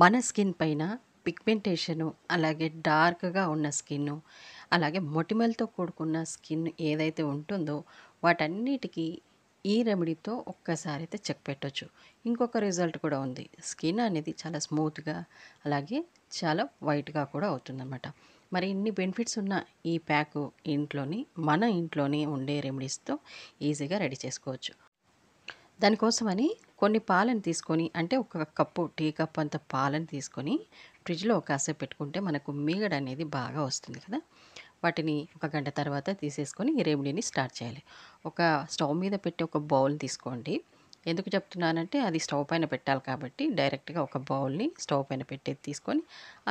మన స్కిన్ పైన పిగ్మెంటేషను అలాగే డార్క్గా ఉన్న స్కిన్ అలాగే మొటిమలతో కూడుకున్న స్కిన్ ఏదైతే ఉంటుందో వాటన్నిటికీ ఈ రెమెడీతో ఒక్కసారి అయితే చెక్ పెట్టవచ్చు ఇంకొక రిజల్ట్ కూడా ఉంది స్కిన్ అనేది చాలా స్మూత్గా అలాగే చాలా వైట్గా కూడా అవుతుందన్నమాట మరి ఇన్ని బెనిఫిట్స్ ఉన్న ఈ ప్యాక్ ఇంట్లోని మన ఇంట్లోనే ఉండే రెమెడీస్తో ఈజీగా రెడీ చేసుకోవచ్చు దానికోసమని కొన్ని పాలను తీసుకొని అంటే ఒక కప్పు టీ కప్ అంత పాలను తీసుకొని ఫ్రిడ్జ్లో ఒక కాసేపు పెట్టుకుంటే మనకు మీగడ అనేది బాగా వస్తుంది కదా వాటిని ఒక గంట తర్వాత తీసేసుకొని ఈ రెమెడీని స్టార్ట్ చేయాలి ఒక స్టవ్ మీద పెట్టి ఒక బౌల్ తీసుకోండి ఎందుకు చెప్తున్నానంటే అది స్టవ్ పైన పెట్టాలి కాబట్టి డైరెక్ట్గా ఒక బౌల్ని స్టవ్ పైన పెట్టేది తీసుకొని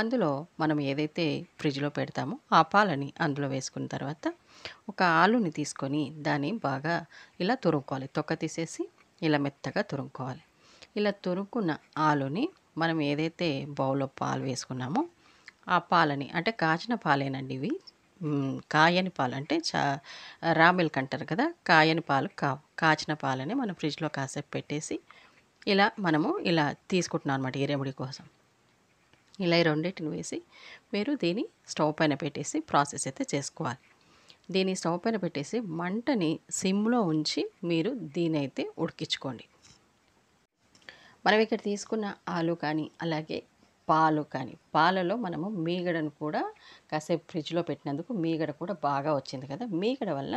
అందులో మనం ఏదైతే ఫ్రిడ్జ్లో పెడతామో ఆ పాలని అందులో వేసుకున్న తర్వాత ఒక ఆలుని తీసుకొని దాన్ని బాగా ఇలా తురుక్కోవాలి తొక్క తీసేసి ఇలా మెత్తగా తురుముకోవాలి ఇలా తురుముకున్న ఆలుని మనం ఏదైతే బౌల్లో పాలు వేసుకున్నామో ఆ పాలని అంటే కాచిన పాలేనండి ఇవి కాయని పాలు అంటే చా రా మిల్క్ అంటారు కదా కాయని పాలు కా కాచిన పాలని మనం ఫ్రిడ్జ్లో కాసేపు పెట్టేసి ఇలా మనము ఇలా తీసుకుంటున్నాం అనమాట ఈ రెమెడీ కోసం ఇలా ఈ రెండింటిని వేసి మీరు దీన్ని స్టవ్ పైన పెట్టేసి ప్రాసెస్ అయితే చేసుకోవాలి దీన్ని స్టవ్ పైన పెట్టేసి మంటని సిమ్లో ఉంచి మీరు దీని అయితే ఉడికించుకోండి మనం ఇక్కడ తీసుకున్న ఆలు కానీ అలాగే పాలు కానీ పాలలో మనము మీగడను కూడా కాసేపు ఫ్రిడ్జ్లో పెట్టినందుకు మీగడ కూడా బాగా వచ్చింది కదా మీగడ వల్ల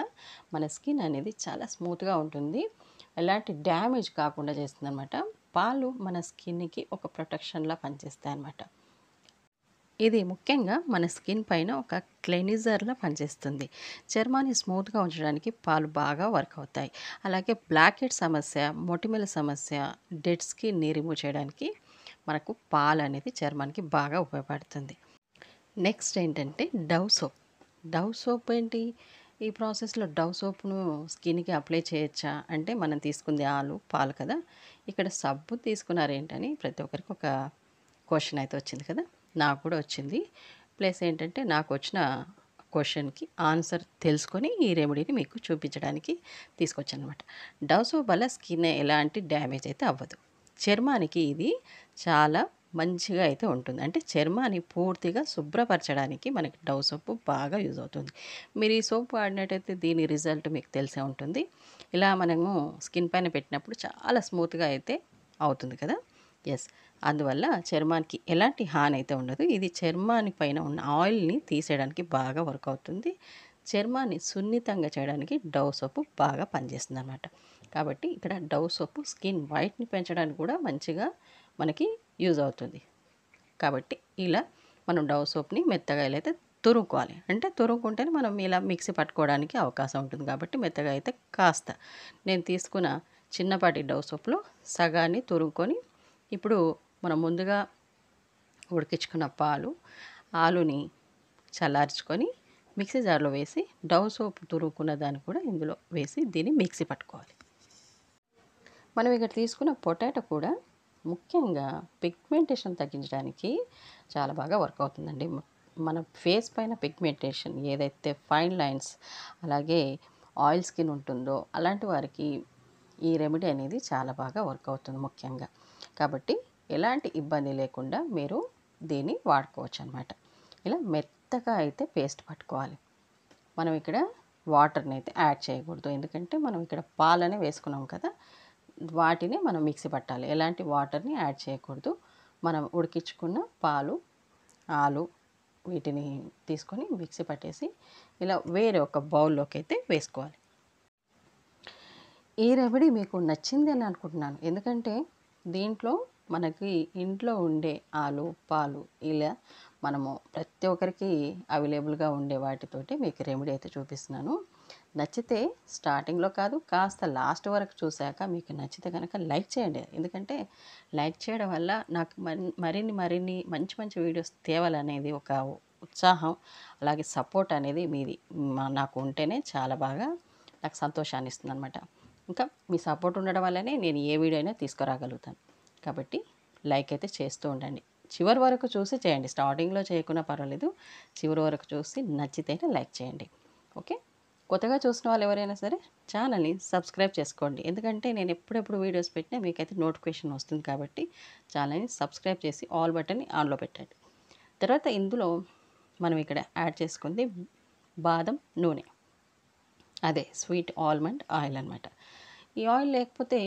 మన స్కిన్ అనేది చాలా స్మూత్గా ఉంటుంది ఎలాంటి డ్యామేజ్ కాకుండా చేస్తుంది అనమాట పాలు మన స్కిన్కి ఒక ప్రొటెక్షన్లా పనిచేస్తాయి అనమాట ఇది ముఖ్యంగా మన స్కిన్ పైన ఒక క్లెనిజర్లా పనిచేస్తుంది చర్మాన్ని స్మూత్గా ఉంచడానికి పాలు బాగా వర్క్ అవుతాయి అలాగే బ్లాకెట్ సమస్య మొటిమల సమస్య డెడ్ ని రిమూవ్ చేయడానికి మనకు పాలు అనేది చర్మానికి బాగా ఉపయోగపడుతుంది నెక్స్ట్ ఏంటంటే డవ్ సోప్ డవ్ సోప్ ఏంటి ఈ ప్రాసెస్లో డవ్ సోప్ను స్కిన్కి అప్లై చేయొచ్చా అంటే మనం తీసుకుంది ఆలు పాలు కదా ఇక్కడ సబ్బు తీసుకున్నారు ఏంటని ప్రతి ఒక్కరికి ఒక క్వశ్చన్ అయితే వచ్చింది కదా నాకు కూడా వచ్చింది ప్లస్ ఏంటంటే నాకు వచ్చిన క్వశ్చన్కి ఆన్సర్ తెలుసుకొని ఈ రెమెడీని మీకు చూపించడానికి తీసుకొచ్చాను అనమాట డౌసో వల్ల స్కిన్ ఎలాంటి డ్యామేజ్ అయితే అవ్వదు చర్మానికి ఇది చాలా మంచిగా అయితే ఉంటుంది అంటే చర్మాన్ని పూర్తిగా శుభ్రపరచడానికి మనకి డవ్ సోపు బాగా యూజ్ అవుతుంది మీరు ఈ సోపు వాడినట్టయితే దీని రిజల్ట్ మీకు తెలిసే ఉంటుంది ఇలా మనము స్కిన్ పైన పెట్టినప్పుడు చాలా స్మూత్గా అయితే అవుతుంది కదా ఎస్ అందువల్ల చర్మానికి ఎలాంటి హాని అయితే ఉండదు ఇది చర్మాని పైన ఉన్న ఆయిల్ని తీసేయడానికి బాగా వర్క్ అవుతుంది చర్మాన్ని సున్నితంగా చేయడానికి డవ్ సోపు బాగా పనిచేస్తుంది అనమాట కాబట్టి ఇక్కడ డవ్ సోపు స్కిన్ వైట్ని పెంచడానికి కూడా మంచిగా మనకి యూజ్ అవుతుంది కాబట్టి ఇలా మనం డవ్ సోప్ని మెత్తగా అయితే తురుక్కోవాలి అంటే తురుక్కుంటేనే మనం ఇలా మిక్సీ పట్టుకోవడానికి అవకాశం ఉంటుంది కాబట్టి మెత్తగా అయితే కాస్త నేను తీసుకున్న చిన్నపాటి డవ్ సోప్లో సగాన్ని తురుక్కొని ఇప్పుడు మనం ముందుగా ఉడికించుకున్న పాలు ఆలుని చల్లార్చుకొని మిక్సీ జార్లో వేసి డవ్ సోప్ తురుక్కున్న దాన్ని కూడా ఇందులో వేసి దీన్ని మిక్సీ పట్టుకోవాలి మనం ఇక్కడ తీసుకున్న పొటాటో కూడా ముఖ్యంగా పిగ్మెంటేషన్ తగ్గించడానికి చాలా బాగా వర్క్ అవుతుందండి మన ఫేస్ పైన పిగ్మెంటేషన్ ఏదైతే ఫైన్ లైన్స్ అలాగే ఆయిల్ స్కిన్ ఉంటుందో అలాంటి వారికి ఈ రెమెడీ అనేది చాలా బాగా వర్క్ అవుతుంది ముఖ్యంగా కాబట్టి ఎలాంటి ఇబ్బంది లేకుండా మీరు దీన్ని వాడుకోవచ్చు అనమాట ఇలా మెత్తగా అయితే పేస్ట్ పట్టుకోవాలి మనం ఇక్కడ వాటర్ని అయితే యాడ్ చేయకూడదు ఎందుకంటే మనం ఇక్కడ పాలనే వేసుకున్నాం కదా వాటిని మనం మిక్సీ పట్టాలి ఎలాంటి వాటర్ని యాడ్ చేయకూడదు మనం ఉడికించుకున్న పాలు ఆలు వీటిని తీసుకొని మిక్సీ పట్టేసి ఇలా వేరే ఒక బౌల్లోకి అయితే వేసుకోవాలి ఈ రెమెడీ మీకు నచ్చింది అని అనుకుంటున్నాను ఎందుకంటే దీంట్లో మనకి ఇంట్లో ఉండే ఆలు పాలు ఇలా మనము ప్రతి ఒక్కరికి అవైలబుల్గా ఉండే వాటితోటి మీకు రెమెడీ అయితే చూపిస్తున్నాను నచ్చితే స్టార్టింగ్లో కాదు కాస్త లాస్ట్ వరకు చూశాక మీకు నచ్చితే కనుక లైక్ చేయండి ఎందుకంటే లైక్ చేయడం వల్ల నాకు మరిన్ని మరిన్ని మంచి మంచి వీడియోస్ తేవాలనేది ఒక ఉత్సాహం అలాగే సపోర్ట్ అనేది మీది నాకు ఉంటేనే చాలా బాగా నాకు సంతోషాన్ని ఇస్తుంది అనమాట ఇంకా మీ సపోర్ట్ ఉండడం వల్లనే నేను ఏ వీడియో అయినా తీసుకురాగలుగుతాను కాబట్టి లైక్ అయితే చేస్తూ ఉండండి చివరి వరకు చూసి చేయండి స్టార్టింగ్లో చేయకుండా పర్వాలేదు చివరి వరకు చూసి నచ్చితేనే లైక్ చేయండి ఓకే కొత్తగా చూసిన వాళ్ళు ఎవరైనా సరే ఛానల్ని సబ్స్క్రైబ్ చేసుకోండి ఎందుకంటే నేను ఎప్పుడెప్పుడు వీడియోస్ పెట్టినా మీకైతే నోటిఫికేషన్ వస్తుంది కాబట్టి ఛానల్ని సబ్స్క్రైబ్ చేసి ఆల్ బటన్ని ఆన్లో పెట్టండి తర్వాత ఇందులో మనం ఇక్కడ యాడ్ చేసుకుంది బాదం నూనె అదే స్వీట్ ఆల్మండ్ ఆయిల్ అనమాట ఈ ఆయిల్ లేకపోతే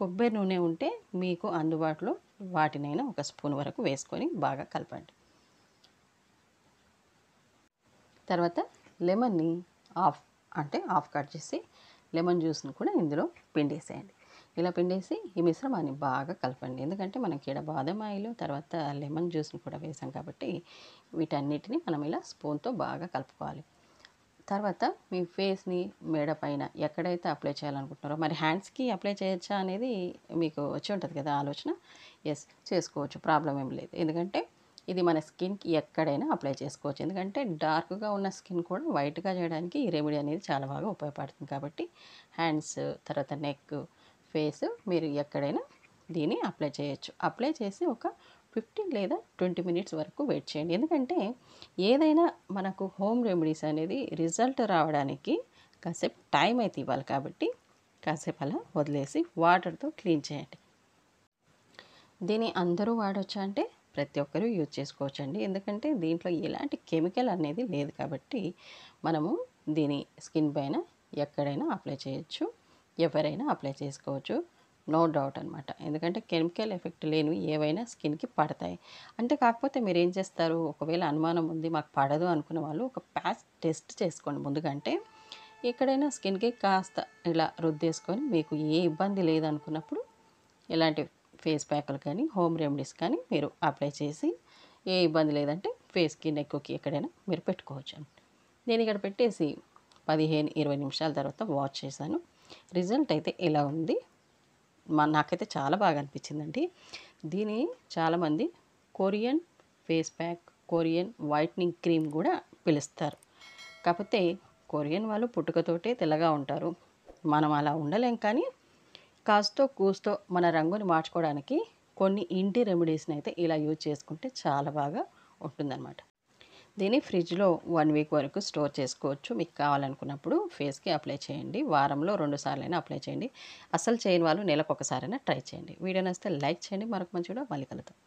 కొబ్బరి నూనె ఉంటే మీకు అందుబాటులో వాటినైనా ఒక స్పూన్ వరకు వేసుకొని బాగా కలపండి తర్వాత లెమన్ని ఆఫ్ అంటే ఆఫ్ కట్ చేసి లెమన్ జ్యూస్ని కూడా ఇందులో పిండేసేయండి ఇలా పిండేసి ఈ మిశ్రమాన్ని బాగా కలపండి ఎందుకంటే మనం ఇక్కడ బాదం ఆయిల్ తర్వాత లెమన్ జ్యూస్ని కూడా వేసాం కాబట్టి వీటన్నిటిని మనం ఇలా స్పూన్తో బాగా కలుపుకోవాలి తర్వాత మీ ఫేస్ని మేడ పైన ఎక్కడైతే అప్లై చేయాలనుకుంటున్నారో మరి హ్యాండ్స్కి అప్లై చేయొచ్చా అనేది మీకు వచ్చి ఉంటుంది కదా ఆలోచన ఎస్ చేసుకోవచ్చు ప్రాబ్లం ఏం లేదు ఎందుకంటే ఇది మన స్కిన్కి ఎక్కడైనా అప్లై చేసుకోవచ్చు ఎందుకంటే డార్క్గా ఉన్న స్కిన్ కూడా వైట్గా చేయడానికి ఈ రెమెడీ అనేది చాలా బాగా ఉపయోగపడుతుంది కాబట్టి హ్యాండ్స్ తర్వాత నెక్ ఫేస్ మీరు ఎక్కడైనా దీన్ని అప్లై చేయొచ్చు అప్లై చేసి ఒక ఫిఫ్టీన్ లేదా ట్వంటీ మినిట్స్ వరకు వెయిట్ చేయండి ఎందుకంటే ఏదైనా మనకు హోమ్ రెమెడీస్ అనేది రిజల్ట్ రావడానికి కాసేపు టైం అయితే ఇవ్వాలి కాబట్టి కాసేపు అలా వదిలేసి వాటర్తో క్లీన్ చేయండి దీన్ని అందరూ వాడొచ్చా అంటే ప్రతి ఒక్కరూ యూజ్ చేసుకోవచ్చండి ఎందుకంటే దీంట్లో ఎలాంటి కెమికల్ అనేది లేదు కాబట్టి మనము దీని స్కిన్ పైన ఎక్కడైనా అప్లై చేయొచ్చు ఎవరైనా అప్లై చేసుకోవచ్చు నో డౌట్ అనమాట ఎందుకంటే కెమికల్ ఎఫెక్ట్ లేనివి ఏవైనా స్కిన్కి పడతాయి అంటే కాకపోతే మీరు ఏం చేస్తారు ఒకవేళ అనుమానం ఉంది మాకు పడదు అనుకున్న వాళ్ళు ఒక ప్యాచ్ టెస్ట్ చేసుకోండి ముందుకంటే ఎక్కడైనా స్కిన్కి కాస్త ఇలా రుద్దేసుకొని మీకు ఏ ఇబ్బంది లేదనుకున్నప్పుడు ఇలాంటి ఫేస్ ప్యాక్లు కానీ హోమ్ రెమెడీస్ కానీ మీరు అప్లై చేసి ఏ ఇబ్బంది లేదంటే ఫేస్కి ఎక్కువకి ఎక్కడైనా మీరు పెట్టుకోవచ్చు అండి నేను ఇక్కడ పెట్టేసి పదిహేను ఇరవై నిమిషాల తర్వాత వాచ్ చేశాను రిజల్ట్ అయితే ఇలా ఉంది మా నాకైతే చాలా బాగా అనిపించిందండి దీని చాలామంది Korean face pack Korean whitening cream కూడా పిలుస్తారు కాకపోతే కొరియన్ వాళ్ళు పుట్టుకతోటే తెల్లగా ఉంటారు మనం అలా ఉండలేం కానీ కాస్తో కూస్తో మన రంగుని మార్చుకోవడానికి కొన్ని ఇంటి రెమెడీస్ని అయితే ఇలా యూజ్ చేసుకుంటే చాలా బాగా ఉంటుందన్నమాట దీన్ని ఫ్రిడ్జ్లో వన్ వీక్ వరకు స్టోర్ చేసుకోవచ్చు మీకు కావాలనుకున్నప్పుడు ఫేస్కి అప్లై చేయండి వారంలో రెండు సార్లైనా అప్లై చేయండి అసలు చేయని వాళ్ళు నెలకు ఒకసారైనా ట్రై చేయండి వీడియో నచ్చితే లైక్ చేయండి మరొక మంచి కూడా మళ్ళీ కలుగుతాం